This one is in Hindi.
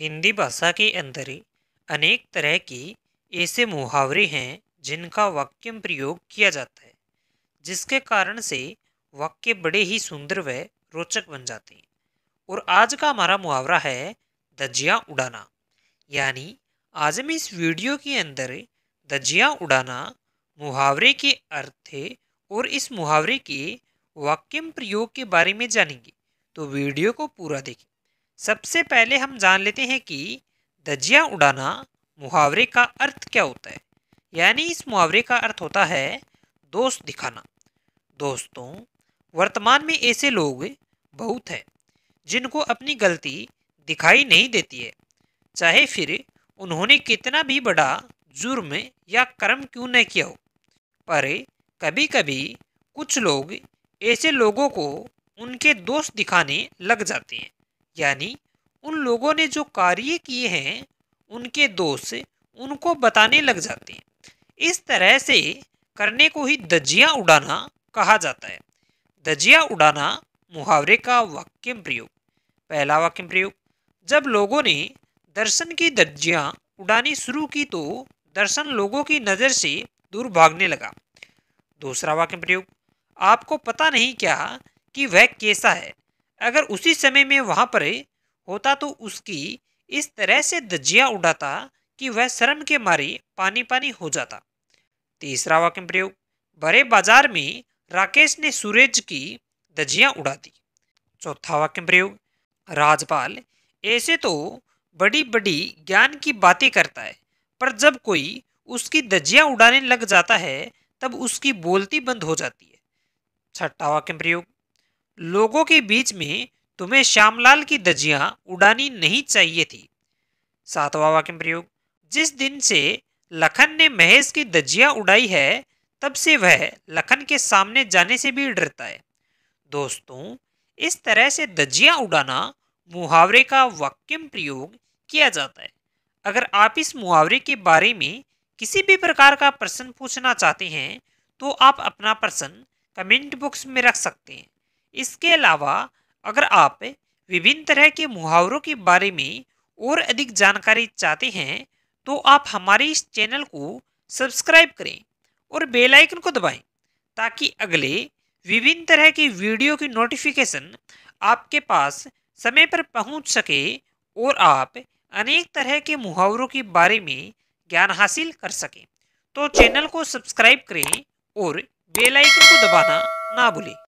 हिंदी भाषा के अंदर अनेक तरह के ऐसे मुहावरे हैं जिनका वाक्य में प्रयोग किया जाता है जिसके कारण से वाक्य बड़े ही सुंदर व रोचक बन जाते हैं और आज का हमारा मुहावरा है दजिया उड़ाना यानी आज हम इस वीडियो के अंदर दजिया उड़ाना मुहावरे के अर्थ और इस मुहावरे के वाक्य प्रयोग के बारे में जानेंगे तो वीडियो को पूरा देखें सबसे पहले हम जान लेते हैं कि धजिया उड़ाना मुहावरे का अर्थ क्या होता है यानी इस मुहावरे का अर्थ होता है दोस्त दिखाना दोस्तों वर्तमान में ऐसे लोग बहुत हैं जिनको अपनी गलती दिखाई नहीं देती है चाहे फिर उन्होंने कितना भी बड़ा जुर्म या कर्म क्यों न किया हो पर कभी कभी कुछ लोग ऐसे लोगों को उनके दोस्त दिखाने लग जाते हैं यानी उन लोगों ने जो कार्य किए हैं उनके दोष उनको बताने लग जाते हैं इस तरह से करने को ही दजिया उड़ाना कहा जाता है दजिया उड़ाना मुहावरे का वाक्यम प्रयोग पहला वाक्य प्रयोग जब लोगों ने दर्शन की दज्जियाँ उड़ानी शुरू की तो दर्शन लोगों की नज़र से दूर भागने लगा दूसरा वाक्य प्रयोग आपको पता नहीं क्या कि वह कैसा है अगर उसी समय में वहाँ पर होता तो उसकी इस तरह से दज्जिया उड़ाता कि वह शर्म के मारे पानी पानी हो जाता तीसरा वाक्य प्रयोग बड़े बाजार में राकेश ने सूरज की दजिया उड़ा दी चौथा वाक्य प्रयोग राजपाल ऐसे तो बड़ी बड़ी ज्ञान की बातें करता है पर जब कोई उसकी दजिया उड़ाने लग जाता है तब उसकी बोलती बंद हो जाती है छठा वाक्य प्रयोग लोगों के बीच में तुम्हें श्यामलाल की दजियां उड़ानी नहीं चाहिए थी सातवां वाक्य प्रयोग जिस दिन से लखन ने महेश की दज्जियाँ उड़ाई है तब से वह लखन के सामने जाने से भी डरता है दोस्तों इस तरह से दज्जियाँ उड़ाना मुहावरे का वाक्यम प्रयोग किया जाता है अगर आप इस मुहावरे के बारे में किसी भी प्रकार का प्रश्न पूछना चाहते हैं तो आप अपना प्रश्न कमेंट बॉक्स में रख सकते हैं इसके अलावा अगर आप विभिन्न तरह के मुहावरों के बारे में और अधिक जानकारी चाहते हैं तो आप हमारे इस चैनल को सब्सक्राइब करें और बेल आइकन को दबाएं ताकि अगले विभिन्न तरह की वीडियो की नोटिफिकेशन आपके पास समय पर पहुंच सके और आप अनेक तरह के मुहावरों के बारे में ज्ञान हासिल कर सकें तो चैनल को सब्सक्राइब करें और बेल आइकन को दबाना ना भूलें